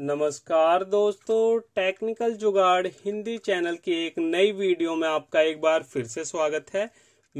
नमस्कार दोस्तों टेक्निकल जुगाड़ हिंदी चैनल की एक नई वीडियो में आपका एक बार फिर से स्वागत है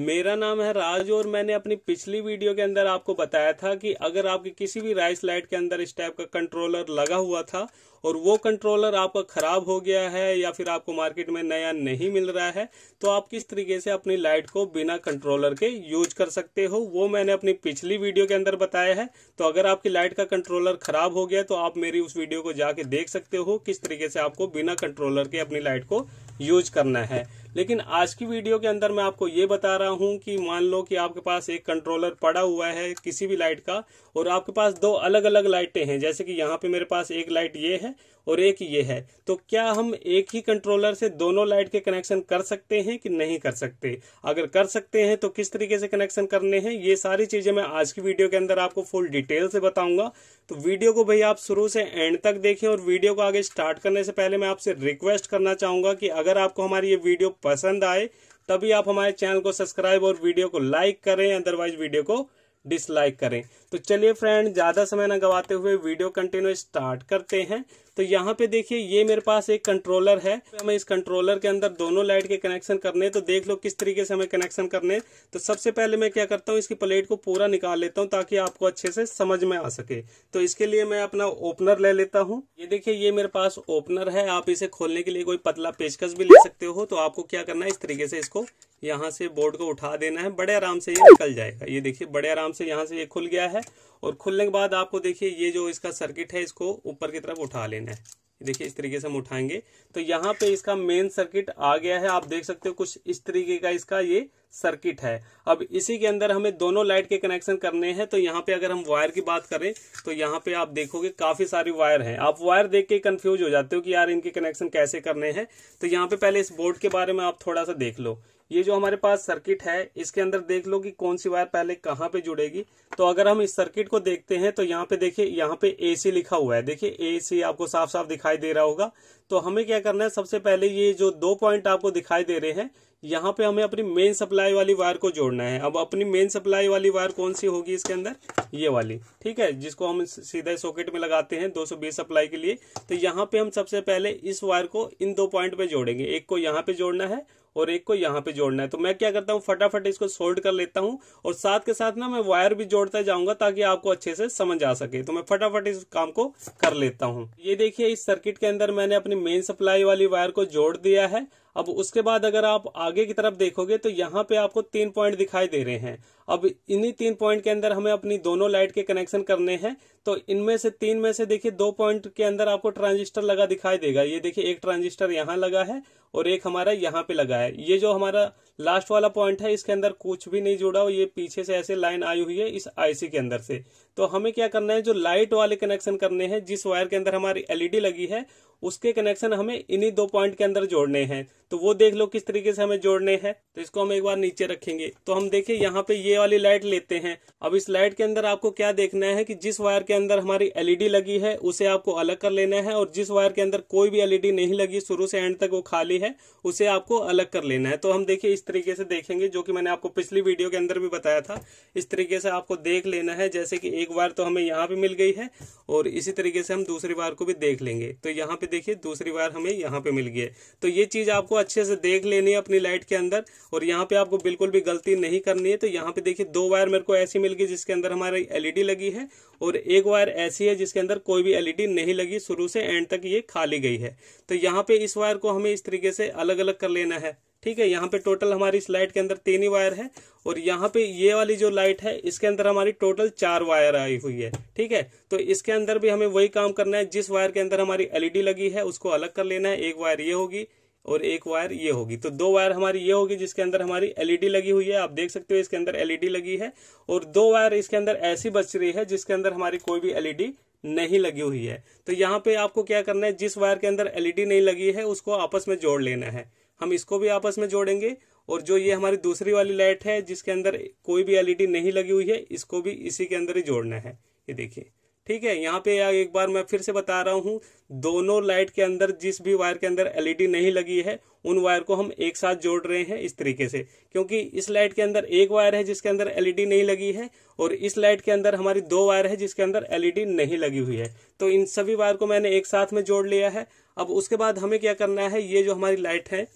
मेरा नाम है राज और मैंने अपनी पिछली वीडियो के अंदर आपको बताया था कि अगर आपके किसी भी राइस लाइट के अंदर इस टाइप का कंट्रोलर लगा हुआ था और वो कंट्रोलर आपका ख़राब हो गया है या फिर आपको मार्केट में नया नहीं मिल रहा है तो आप किस तरीके से अपनी लाइट को बिना कंट्रोलर के यूज कर सकते हो वो मैंने अपनी पिछली वीडियो के अंदर बताया है तो अगर आपकी लाइट का कंट्रोलर ख़राब हो गया तो आप मेरी उस वीडियो को जाके देख सकते हो किस तरीके से आपको बिना कंट्रोलर के अपनी लाइट को यूज करना है लेकिन आज की वीडियो के अंदर मैं आपको ये बता रहा हूँ कि मान लो कि आपके पास एक कंट्रोलर पड़ा हुआ है किसी भी लाइट का और आपके पास दो अलग अलग लाइटें हैं जैसे कि यहाँ पे मेरे पास एक लाइट ये है और एक ये है तो क्या हम एक ही कंट्रोलर से दोनों लाइट के कनेक्शन कर सकते हैं कि नहीं कर सकते अगर कर सकते हैं तो किस तरीके से कनेक्शन करने हैं ये सारी चीजें मैं आज की वीडियो के अंदर आपको फुल डिटेल से बताऊंगा तो वीडियो को भाई आप शुरू से एंड तक देखें और वीडियो को आगे स्टार्ट करने से पहले मैं आपसे रिक्वेस्ट करना चाहूंगा कि अगर आपको हमारी ये वीडियो पसंद आए तभी आप हमारे चैनल को सब्सक्राइब और वीडियो को लाइक करें अदरवाइज वीडियो को डिसलाइक करें तो चलिए फ्रेंड ज़्यादा समय ना गवाते हुए वीडियो कंटिन्यू स्टार्ट करते हैं तो यहाँ पे देखिए ये मेरे पास एक कंट्रोलर है हमें इस कंट्रोलर के अंदर दोनों लाइट के कनेक्शन करने तो देख लो किस तरीके से हमें कनेक्शन करने तो सबसे पहले मैं क्या करता हूँ इसकी प्लेट को पूरा निकाल लेता हूँ ताकि आपको अच्छे से समझ में आ सके तो इसके लिए मैं अपना ओपनर ले लेता हूँ ये देखिए ये मेरे पास ओपनर है आप इसे खोलने के लिए कोई पतला पेचकस भी ले सकते हो तो आपको क्या करना है इस तरीके से इसको यहाँ से बोर्ड को उठा देना है बड़े आराम से ये निकल जाएगा ये देखिए बड़े आराम से यहाँ से ये खुल गया है और खुलने के बाद आपको देखिए ये जो इसका सर्किट है इसको ऊपर की तरफ उठा लेना है देखिए इस तरीके से हम उठाएंगे तो यहाँ पे इसका मेन सर्किट आ गया है आप देख सकते हो कुछ इस तरीके का इसका ये सर्किट है अब इसी के अंदर हमें दोनों लाइट के कनेक्शन करने हैं तो यहाँ पे अगर हम वायर की बात करें तो यहाँ पे आप देखोगे काफी सारी वायर हैं आप वायर देख के कंफ्यूज हो जाते हो कि यार इनके कनेक्शन कैसे करने हैं तो यहाँ पे पहले इस बोर्ड के बारे में आप थोड़ा सा देख लो ये जो हमारे पास सर्किट है इसके अंदर देख लो कि कौन सी वायर पहले कहाँ पे जुड़ेगी तो अगर हम इस सर्किट को देखते हैं तो यहाँ पे देखिए यहाँ पे एसी लिखा हुआ है देखिए एसी आपको साफ साफ दिखाई दे रहा होगा तो हमें क्या करना है सबसे पहले ये जो दो पॉइंट आपको दिखाई दे रहे हैं यहाँ पे हमें अपनी मेन सप्लाई वाली वायर को जोड़ना है अब अपनी मेन सप्लाई वाली वायर कौन सी होगी इसके अंदर ये वाली ठीक है जिसको हम सीधा सॉकेट में लगाते हैं 220 सप्लाई के लिए तो यहाँ पे हम सबसे पहले इस वायर को इन दो पॉइंट पे जोड़ेंगे एक को यहाँ पे जोड़ना है और एक को यहाँ पे जोड़ना है तो मैं क्या करता हूँ फटाफट इसको सोल्ड कर लेता हूँ और साथ के साथ ना मैं वायर भी जोड़ता जाऊंगा ताकि आपको अच्छे से समझ आ सके तो मैं फटाफट इस काम को कर लेता हूँ ये देखिए इस सर्किट के अंदर मैंने अपनी मेन सप्लाई वाली वायर को जोड़ दिया है अब उसके बाद अगर आप आगे की तरफ देखोगे तो यहाँ पे आपको तीन पॉइंट दिखाई दे रहे हैं अब इन्हीं तीन पॉइंट के अंदर हमें अपनी दोनों लाइट के कनेक्शन करने हैं तो इनमें से तीन में से देखिए दो पॉइंट के अंदर आपको ट्रांजिस्टर लगा दिखाई देगा ये देखिए एक ट्रांजिस्टर यहाँ लगा है और एक हमारा यहाँ पे लगा है ये जो हमारा लास्ट वाला पॉइंट है इसके अंदर कुछ भी नहीं जुड़ा और ये पीछे से ऐसे लाइन आई हुई है इस आईसी के अंदर से तो हमें क्या करना है जो लाइट वाले कनेक्शन करने हैं जिस वायर के अंदर हमारी एलईडी e लगी है उसके कनेक्शन हमें इन्हीं दो पॉइंट के अंदर जोड़ने हैं तो वो देख लो किस तरीके से हमें जोड़ने हैं तो इसको हम एक बार नीचे रखेंगे तो हम देखिए यहाँ पे ये वाली लाइट लेते हैं अब इस लाइट के अंदर आपको क्या देखना है कि जिस वायर के अंदर हमारी एलईडी e लगी है उसे आपको अलग कर लेना है और जिस वायर के अंदर कोई भी एलईडी e नहीं लगी शुरू से एंड तक वो खाली है उसे आपको अलग कर लेना है तो हम देखिए इस तरीके से देखेंगे जो कि मैंने आपको पिछली वीडियो के अंदर भी बताया था इस तरीके से आपको देख लेना है जैसे कि एक बार तो हमें यहाँ पे मिल गई है और इसी तरीके से हम दूसरी बार को भी देख लेंगे तो यहाँ पे देखिए दूसरी बार हमें यहाँ पे मिल गई है तो ये चीज आपको अच्छे से देख लेनी है अपनी लाइट के अंदर और यहाँ पे आपको बिल्कुल भी गलती नहीं करनी है तो यहाँ पे देखिए दो वायर मेरे को ऐसी मिल गई जिसके अंदर हमारी एलईडी e लगी है और एक वायर ऐसी है जिसके अंदर कोई भी एलईडी e नहीं लगी शुरू से एंड तक ये खाली गई है तो यहाँ पे इस वायर को हमें इस तरीके से अलग अलग कर लेना है ठीक है यहाँ पे टोटल हमारी इस लाइट के अंदर तीन ही वायर है और यहाँ पे ये वाली जो लाइट है इसके अंदर हमारी टोटल चार वायर आई हुई है ठीक है तो इसके अंदर भी हमें वही काम करना है जिस वायर के अंदर हमारी एलईडी लगी है उसको अलग कर लेना है एक वायर ये होगी और एक वायर ये होगी तो दो वायर हमारी ये होगी जिसके अंदर हमारी एलईडी लगी हुई है आप देख सकते हो इसके अंदर एलईडी लगी है और दो वायर इसके अंदर ऐसी बच रही है जिसके अंदर हमारी कोई भी एलईडी नहीं लगी हुई है तो यहाँ पे आपको क्या करना है जिस वायर के अंदर एलईडी e नहीं लगी है उसको आपस में जोड़ लेना है हम इसको भी आपस में जोड़ेंगे और जो ये हमारी दूसरी वाली लाइट है जिसके अंदर कोई भी एलईडी e नहीं लगी हुई है इसको भी इसी के अंदर ही जोड़ना है ये देखिए ठीक है यहाँ पे एक बार मैं फिर से बता रहा हूँ दोनों लाइट के अंदर जिस भी वायर के अंदर एलईडी e नहीं लगी है उन वायर को हम एक साथ जोड़ रहे हैं इस तरीके से क्योंकि इस लाइट के अंदर एक वायर है जिसके अंदर एलईडी e नहीं लगी है और इस लाइट के अंदर हमारी दो वायर है जिसके अंदर एलईडी e नहीं लगी हुई है तो इन सभी वायर को मैंने एक साथ में जोड़ लिया है अब उसके बाद हमें क्या करना है ये जो हमारी लाइट है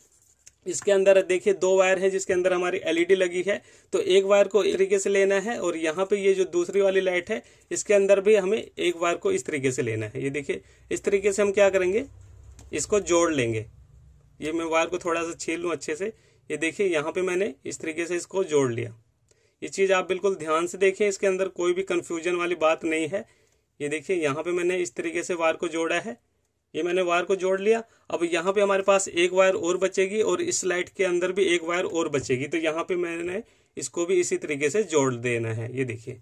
इसके अंदर देखिए दो वायर हैं जिसके अंदर हमारी एलईडी लगी है तो एक वायर को इस तरीके से लेना है और यहाँ पे ये जो दूसरी वाली लाइट है इसके अंदर भी हमें एक वायर को इस तरीके से लेना है ये देखिए इस तरीके से हम क्या करेंगे इसको जोड़ लेंगे ये मैं वायर को थोड़ा सा छील लूँ अच्छे से ये देखिए यहाँ पर मैंने इस तरीके से इसको जोड़ लिया ये चीज़ आप बिल्कुल ध्यान से देखें इसके अंदर कोई भी कन्फ्यूजन वाली बात नहीं है ये देखिए यहाँ पर मैंने इस तरीके से वायर को जोड़ा है ये मैंने वायर को जोड़ लिया अब यहाँ पे हमारे पास एक वायर और बचेगी और इस लाइट के अंदर भी एक वायर और बचेगी तो यहाँ पे मैंने इसको भी इसी तरीके से जोड़ देना है ये देखिए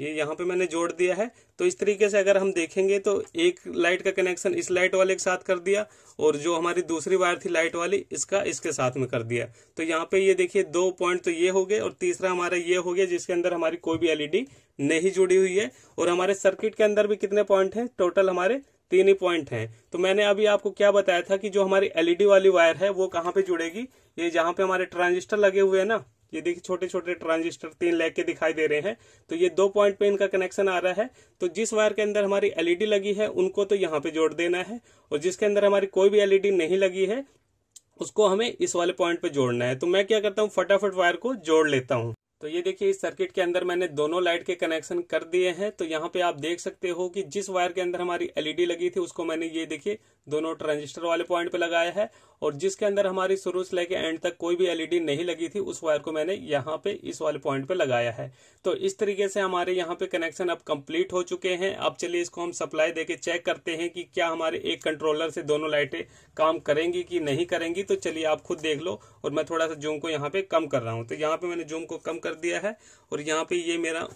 ये यहाँ पे मैंने जोड़ दिया है तो इस तरीके से अगर हम देखेंगे तो एक लाइट का कनेक्शन इस लाइट वाले के साथ कर दिया और जो हमारी दूसरी वायर थी लाइट वाली इसका इसके साथ में कर दिया तो यहाँ पे ये देखिए दो पॉइंट तो ये हो गए और तीसरा हमारा ये हो गया जिसके अंदर हमारी कोई भी एलईडी नहीं जुड़ी हुई है और हमारे सर्किट के अंदर भी कितने पॉइंट है टोटल हमारे तीन ही पॉइंट हैं तो मैंने अभी आपको क्या बताया था कि जो हमारी एलईडी e वाली वायर है वो कहाँ पे जुड़ेगी ये जहाँ पे हमारे ट्रांजिस्टर लगे हुए हैं ना ये देखिए छोटे छोटे ट्रांजिस्टर तीन लेग के दिखाई दे रहे हैं तो ये दो पॉइंट पे इनका कनेक्शन आ रहा है तो जिस वायर के अंदर हमारी एलईडी e लगी है उनको तो यहाँ पे जोड़ देना है और जिसके अंदर हमारी कोई भी एलईडी e नहीं लगी है उसको हमें इस वाले पॉइंट पे जोड़ना है तो मैं क्या करता हूँ फटाफट वायर को जोड़ लेता हूँ तो ये देखिए इस सर्किट के अंदर मैंने दोनों लाइट के कनेक्शन कर दिए हैं तो यहाँ पे आप देख सकते हो कि जिस वायर के अंदर हमारी एलईडी लगी थी उसको मैंने ये देखिए दोनों ट्रांजिस्टर वाले पॉइंट पे लगाया है और जिसके अंदर हमारी शुरू से लेके एंड तक कोई भी एलईडी नहीं लगी थी उस वायर को मैंने यहाँ पे इस वाले पॉइंट पे लगाया है तो इस तरीके से हमारे यहाँ पे कनेक्शन अब कंप्लीट हो चुके हैं अब चलिए इसको हम सप्लाई देके चेक करते हैं कि क्या हमारे एक कंट्रोलर से दोनों लाइटें काम करेंगी कि नहीं करेंगी तो चलिए आप खुद देख लो और मैं थोड़ा सा जूम को यहाँ पे कम कर रहा हूँ तो यहाँ पे मैंने जूम को कम कर दिया है और यहाँ पे ये मेरा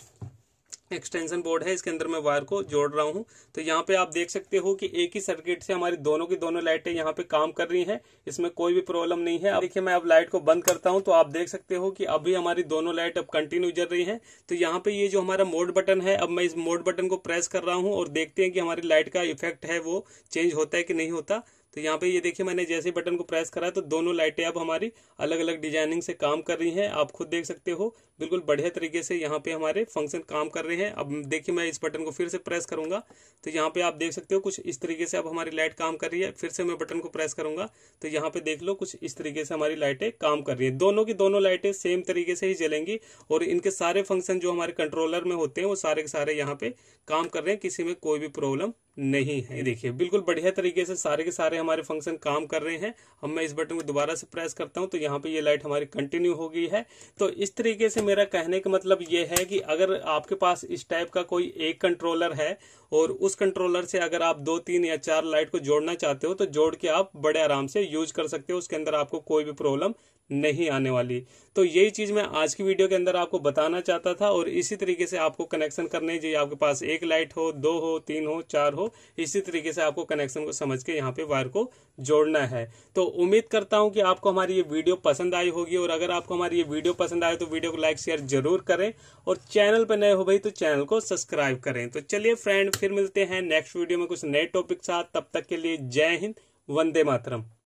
एक्सटेंशन बोर्ड है इसके अंदर मैं वायर को जोड़ रहा हूं तो यहाँ पे आप देख सकते हो कि एक ही सर्किट से हमारी दोनों की दोनों लाइटें यहाँ पे काम कर रही हैं इसमें कोई भी प्रॉब्लम नहीं है अब देखिए मैं अब लाइट को बंद करता हूं तो आप देख सकते हो कि अभी हमारी दोनों लाइट अब कंटिन्यू जल रही है तो यहाँ पे ये जो हमारा मोड बटन है अब मैं इस मोड बटन को प्रेस कर रहा हूँ और देखते हैं कि हमारी लाइट का इफेक्ट है वो चेंज होता है कि नहीं होता तो यहाँ पे ये देखिए मैंने जैसे बटन को प्रेस करा तो दोनों लाइटें अब हमारी अलग अलग डिजाइनिंग से काम कर रही हैं आप खुद देख सकते हो बिल्कुल बढ़िया तरीके से यहाँ पे हमारे फंक्शन काम कर रहे हैं अब देखिए मैं इस बटन को फिर से प्रेस करूंगा तो यहाँ पे आप देख सकते हो कुछ इस तरीके से अब हमारी लाइट काम कर रही है फिर से मैं बटन को प्रेस करूंगा तो यहाँ पे देख लो कुछ इस तरीके से हमारी लाइटें काम कर रही है दोनों की दोनों लाइटें सेम तरीके से ही जलेंगी और इनके सारे फंक्शन जो हमारे कंट्रोलर में होते हैं वो सारे के सारे यहाँ पे काम कर रहे हैं किसी में कोई भी प्रॉब्लम नहीं है देखिए बिल्कुल बढ़िया तरीके से सारे के सारे हमारे फंक्शन काम कर रहे हैं अब मैं इस बटन को दोबारा से प्रेस करता हूँ तो यहाँ पे ये लाइट हमारी कंटिन्यू हो गई है तो इस तरीके से मेरा कहने का मतलब ये है कि अगर आपके पास इस टाइप का कोई एक कंट्रोलर है और उस कंट्रोलर से अगर आप दो तीन या चार लाइट को जोड़ना चाहते हो तो जोड़ के आप बड़े आराम से यूज कर सकते हो उसके अंदर आपको कोई भी प्रॉब्लम नहीं आने वाली तो यही चीज मैं आज की वीडियो के अंदर आपको बताना चाहता था और इसी तरीके से आपको कनेक्शन करने चाहिए आपके पास एक लाइट हो दो हो तीन हो चार हो इसी तरीके से आपको कनेक्शन को समझ के यहाँ पे वायर को जोड़ना है तो उम्मीद करता हूं कि आपको हमारी ये वीडियो पसंद आई होगी और अगर आपको हमारी ये वीडियो पसंद आए तो वीडियो को लाइक शेयर जरूर करें और चैनल पर नए हो भाई तो चैनल को सब्सक्राइब करें तो चलिए फ्रेंड फिर मिलते हैं नेक्स्ट वीडियो में कुछ नए टॉपिक साथ तब तक के लिए जय हिंद वंदे मातरम